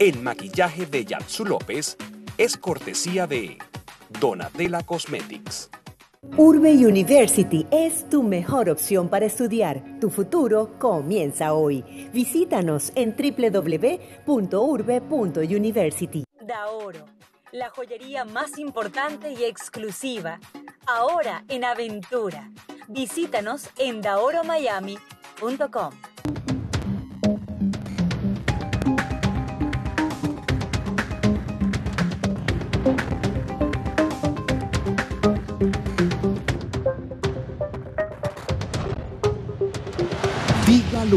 El maquillaje de Yatsu López es cortesía de Donatella Cosmetics. Urbe University es tu mejor opción para estudiar. Tu futuro comienza hoy. Visítanos en www.urbe.university. Daoro, la joyería más importante y exclusiva. Ahora en aventura. Visítanos en daoromiami.com.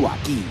aquí.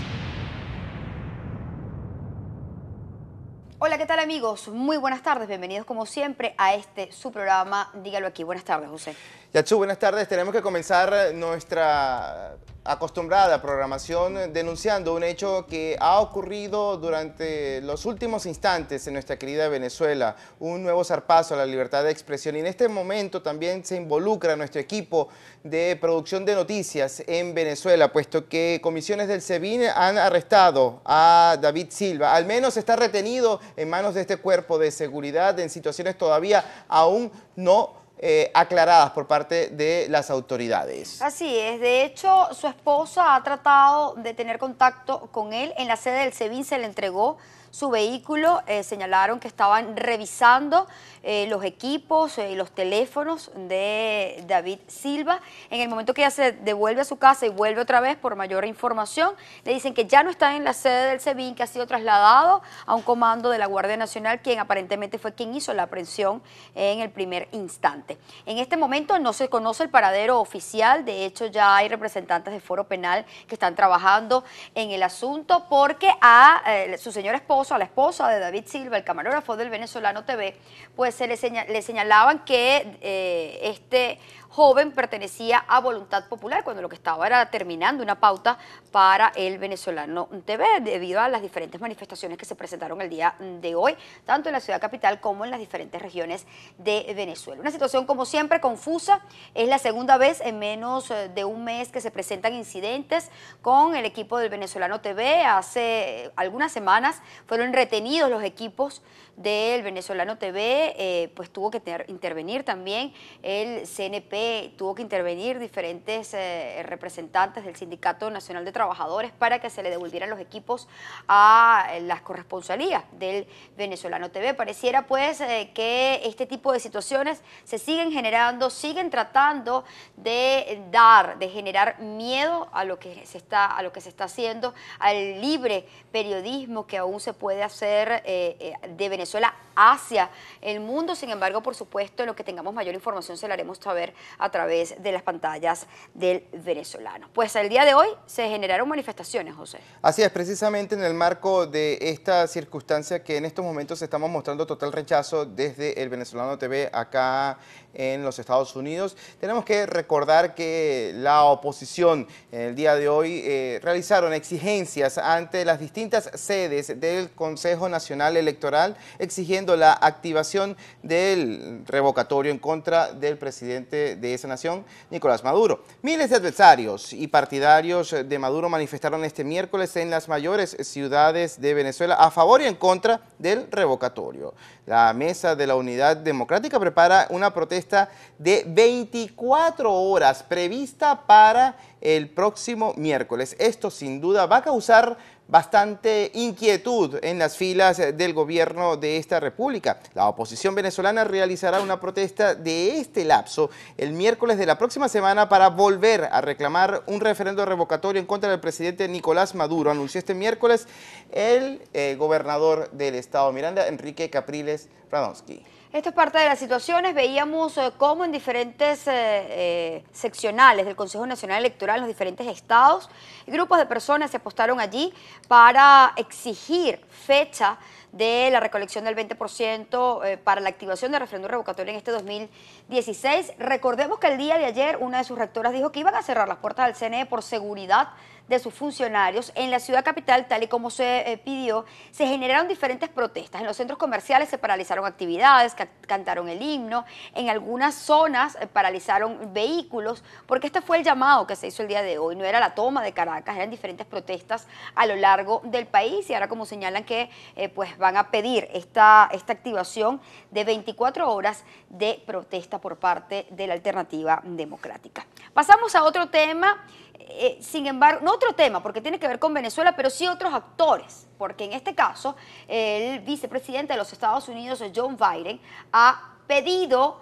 Hola, ¿qué tal amigos? Muy buenas tardes, bienvenidos como siempre a este su programa Dígalo aquí. Buenas tardes, José. Yachu, buenas tardes. Tenemos que comenzar nuestra acostumbrada programación denunciando un hecho que ha ocurrido durante los últimos instantes en nuestra querida Venezuela, un nuevo zarpazo a la libertad de expresión y en este momento también se involucra nuestro equipo de producción de noticias en Venezuela, puesto que comisiones del SEBIN han arrestado a David Silva, al menos está retenido en manos de este cuerpo de seguridad en situaciones todavía aún no eh, aclaradas por parte de las autoridades. Así es, de hecho su esposa ha tratado de tener contacto con él en la sede del SEBIN, se le entregó su vehículo, eh, señalaron que estaban revisando eh, los equipos y eh, los teléfonos de David Silva. En el momento que ya se devuelve a su casa y vuelve otra vez por mayor información, le dicen que ya no está en la sede del SEBIN, que ha sido trasladado a un comando de la Guardia Nacional, quien aparentemente fue quien hizo la aprehensión en el primer instante. En este momento no se conoce el paradero oficial, de hecho ya hay representantes de foro penal que están trabajando en el asunto porque a su señora a la esposa de David Silva, el camarógrafo del Venezolano TV, pues se le, señalaban que eh, este joven pertenecía a Voluntad Popular, cuando lo que estaba era terminando una pauta para el venezolano TV, debido a las diferentes manifestaciones que se presentaron el día de hoy, tanto en la ciudad capital como en las diferentes regiones de Venezuela. Una situación, como siempre, confusa. Es la segunda vez en menos eh, de un mes que se presentan incidentes con el equipo del venezolano TV. Hace algunas semanas fueron retenidos los equipos del venezolano TV, eh, pues tuvo que intervenir también el CNP tuvo que intervenir diferentes eh, representantes del Sindicato Nacional de Trabajadores para que se le devolvieran los equipos a eh, las corresponsalías del Venezolano TV. Pareciera pues eh, que este tipo de situaciones se siguen generando, siguen tratando de dar, de generar miedo a lo que se está, a lo que se está haciendo, al libre periodismo que aún se puede hacer de Venezuela hacia el mundo. Sin embargo, por supuesto, lo que tengamos mayor información se la haremos saber a través de las pantallas del venezolano. Pues el día de hoy se generaron manifestaciones, José. Así es, precisamente en el marco de esta circunstancia que en estos momentos estamos mostrando total rechazo desde el venezolano TV acá en los Estados Unidos. Tenemos que recordar que la oposición en el día de hoy eh, realizaron exigencias ante las distintas sedes del Consejo Nacional Electoral exigiendo la activación del revocatorio en contra del presidente de esa nación, Nicolás Maduro. Miles de adversarios y partidarios eh, de Maduro manifestaron este miércoles en las mayores ciudades de Venezuela a favor y en contra del revocatorio. La Mesa de la Unidad Democrática prepara una protesta de 24 horas prevista para el próximo miércoles. Esto sin duda va a causar bastante inquietud en las filas del gobierno de esta república. La oposición venezolana realizará una protesta de este lapso el miércoles de la próxima semana para volver a reclamar un referendo revocatorio en contra del presidente Nicolás Maduro. Anunció este miércoles el eh, gobernador del estado Miranda, Enrique Capriles Radonsky. Esto es parte de las situaciones. Veíamos eh, cómo en diferentes eh, eh, seccionales del Consejo Nacional Electoral, en los diferentes estados, grupos de personas se apostaron allí para exigir fecha de la recolección del 20% eh, para la activación del referéndum revocatorio en este 2016. Recordemos que el día de ayer una de sus rectoras dijo que iban a cerrar las puertas del CNE por seguridad de sus funcionarios. En la ciudad capital, tal y como se eh, pidió, se generaron diferentes protestas. En los centros comerciales se paralizaron actividades, cantaron el himno, en algunas zonas eh, paralizaron vehículos, porque este fue el llamado que se hizo el día de hoy. No era la toma de Caracas, eran diferentes protestas a lo largo del país y ahora como señalan que pues van a pedir esta, esta activación de 24 horas de protesta por parte de la alternativa democrática. Pasamos a otro tema, eh, sin embargo, no otro tema, porque tiene que ver con Venezuela, pero sí otros actores, porque en este caso el vicepresidente de los Estados Unidos, John Biden, ha pedido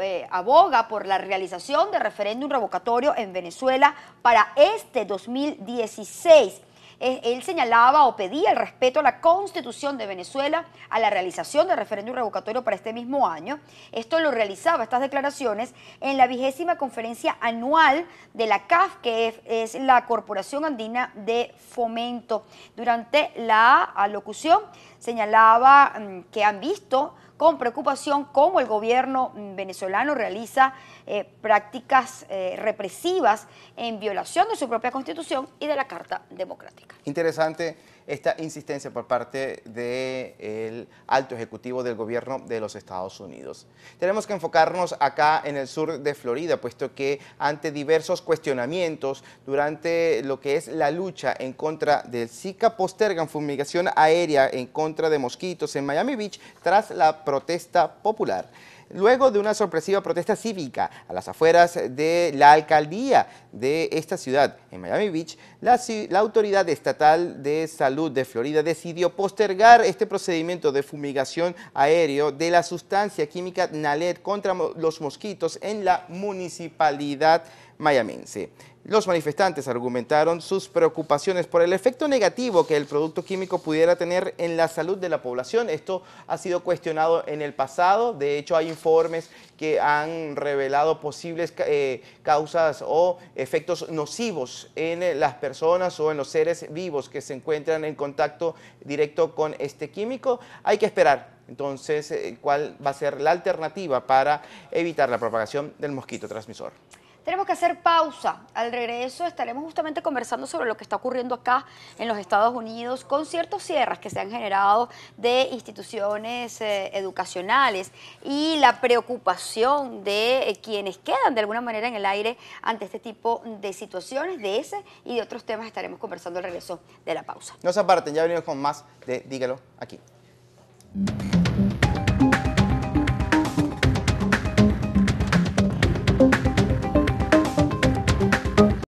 eh, aboga por la realización de referéndum revocatorio en Venezuela para este 2016 él señalaba o pedía el respeto a la Constitución de Venezuela, a la realización del referéndum revocatorio para este mismo año. Esto lo realizaba, estas declaraciones, en la vigésima conferencia anual de la CAF, que es la Corporación Andina de Fomento. Durante la alocución señalaba mm, que han visto con preocupación cómo el gobierno venezolano realiza eh, prácticas eh, represivas en violación de su propia constitución y de la Carta Democrática. Interesante esta insistencia por parte del alto ejecutivo del gobierno de los Estados Unidos. Tenemos que enfocarnos acá en el sur de Florida, puesto que ante diversos cuestionamientos durante lo que es la lucha en contra del Zika, postergan fumigación aérea en contra de mosquitos en Miami Beach tras la protesta popular luego de una sorpresiva protesta cívica a las afueras de la alcaldía de esta ciudad, en Miami Beach, la, Autoridad Estatal de Salud de Florida decidió postergar este procedimiento de fumigación aéreo de la sustancia química Nalet contra los mosquitos en la municipalidad mayamense. Los manifestantes argumentaron sus preocupaciones por el efecto negativo que el producto químico pudiera tener en la salud de la población. Esto ha sido cuestionado en el pasado. De hecho, hay informes que han revelado posibles eh, causas o efectos nocivos en las personas o en los seres vivos que se encuentran en contacto directo con este químico. Hay que esperar entonces eh, cuál va a ser la alternativa para evitar la propagación del mosquito transmisor. Tenemos que hacer pausa. Al regreso estaremos justamente conversando sobre lo que está ocurriendo acá en los Estados Unidos con ciertos cierres que se han generado de instituciones eh, educacionales y la preocupación de eh, quienes quedan de alguna manera en el aire ante este tipo de situaciones, de ese y de otros temas estaremos conversando al regreso de la pausa. No se aparten, ya venimos con más de Dígalo aquí.